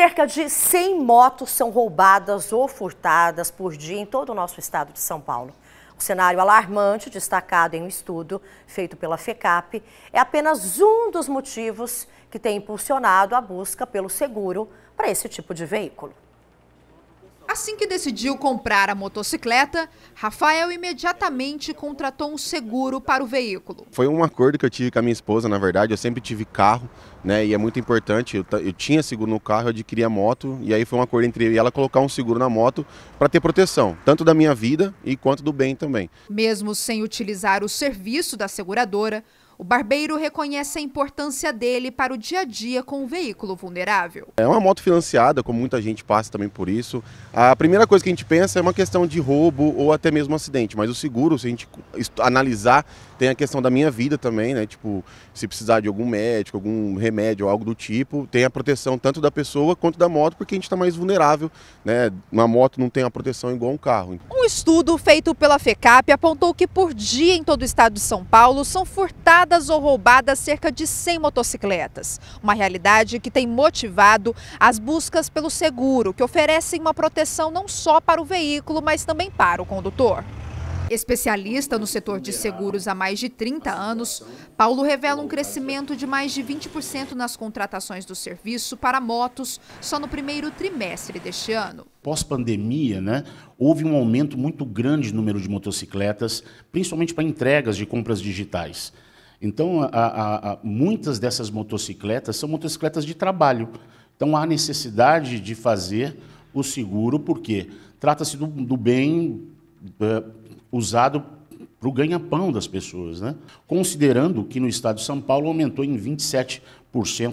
Cerca de 100 motos são roubadas ou furtadas por dia em todo o nosso estado de São Paulo. O cenário alarmante destacado em um estudo feito pela FECAP é apenas um dos motivos que tem impulsionado a busca pelo seguro para esse tipo de veículo. Assim que decidiu comprar a motocicleta, Rafael imediatamente contratou um seguro para o veículo. Foi um acordo que eu tive com a minha esposa, na verdade. Eu sempre tive carro, né? E é muito importante. Eu, eu tinha seguro no carro, eu adquiri a moto. E aí foi um acordo entre eu e ela colocar um seguro na moto para ter proteção, tanto da minha vida e quanto do bem também. Mesmo sem utilizar o serviço da seguradora, o barbeiro reconhece a importância dele para o dia a dia com o veículo vulnerável. É uma moto financiada, como muita gente passa também por isso. A primeira coisa que a gente pensa é uma questão de roubo ou até mesmo acidente, mas o seguro, se a gente analisar tem a questão da minha vida também, né? Tipo, se precisar de algum médico, algum remédio, algo do tipo, tem a proteção tanto da pessoa quanto da moto, porque a gente está mais vulnerável, né? Uma moto não tem a proteção igual um carro. Um estudo feito pela FECAP apontou que por dia em todo o estado de São Paulo são furtadas ou roubadas cerca de 100 motocicletas. Uma realidade que tem motivado as buscas pelo seguro, que oferecem uma proteção não só para o veículo, mas também para o condutor. Especialista no setor de seguros há mais de 30 anos, Paulo revela um crescimento de mais de 20% nas contratações do serviço para motos só no primeiro trimestre deste ano. Pós-pandemia, né, houve um aumento muito grande no número de motocicletas, principalmente para entregas de compras digitais. Então, a, a, a, muitas dessas motocicletas são motocicletas de trabalho. Então, há necessidade de fazer o seguro, porque trata-se do, do bem eh, usado para o ganha-pão das pessoas, né? considerando que no estado de São Paulo aumentou em 27%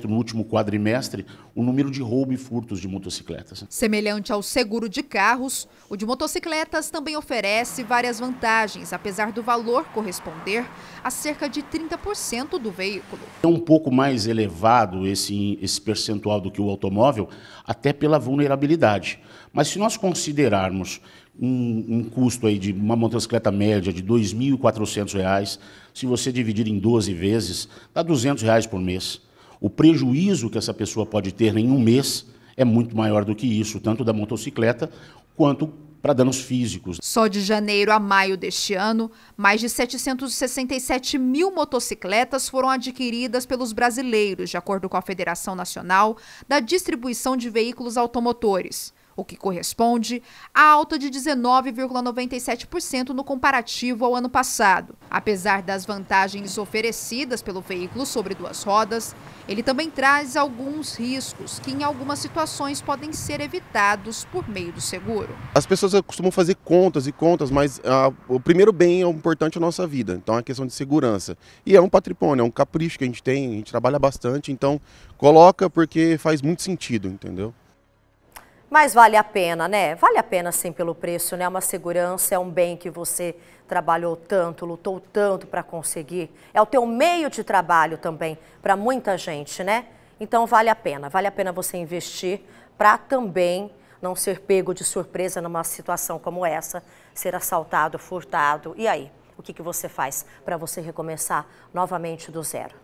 no último quadrimestre o número de roubo e furtos de motocicletas. Semelhante ao seguro de carros, o de motocicletas também oferece várias vantagens, apesar do valor corresponder a cerca de 30% do veículo. É um pouco mais elevado esse, esse percentual do que o automóvel, até pela vulnerabilidade. Mas se nós considerarmos um, um, custo aí de uma motocicleta média de R$ 2.400, se você dividir em 12 vezes, dá R$ 200 reais por mês. O prejuízo que essa pessoa pode ter em um mês é muito maior do que isso, tanto da motocicleta quanto para danos físicos. Só de janeiro a maio deste ano, mais de 767 mil motocicletas foram adquiridas pelos brasileiros, de acordo com a Federação Nacional da Distribuição de Veículos Automotores o que corresponde a alta de 19,97% no comparativo ao ano passado. Apesar das vantagens oferecidas pelo veículo sobre duas rodas, ele também traz alguns riscos que em algumas situações podem ser evitados por meio do seguro. As pessoas eh, costumam fazer contas e contas, mas ah, o primeiro bem é o importante da nossa vida, então é a questão de segurança. E é um patrimônio, é um capricho que a gente tem, a gente trabalha bastante, então coloca porque faz muito sentido, entendeu? Mas vale a pena, né? Vale a pena sim pelo preço, né? Uma segurança é um bem que você trabalhou tanto, lutou tanto para conseguir. É o teu meio de trabalho também para muita gente, né? Então vale a pena, vale a pena você investir para também não ser pego de surpresa numa situação como essa, ser assaltado, furtado. E aí, o que, que você faz para você recomeçar novamente do zero?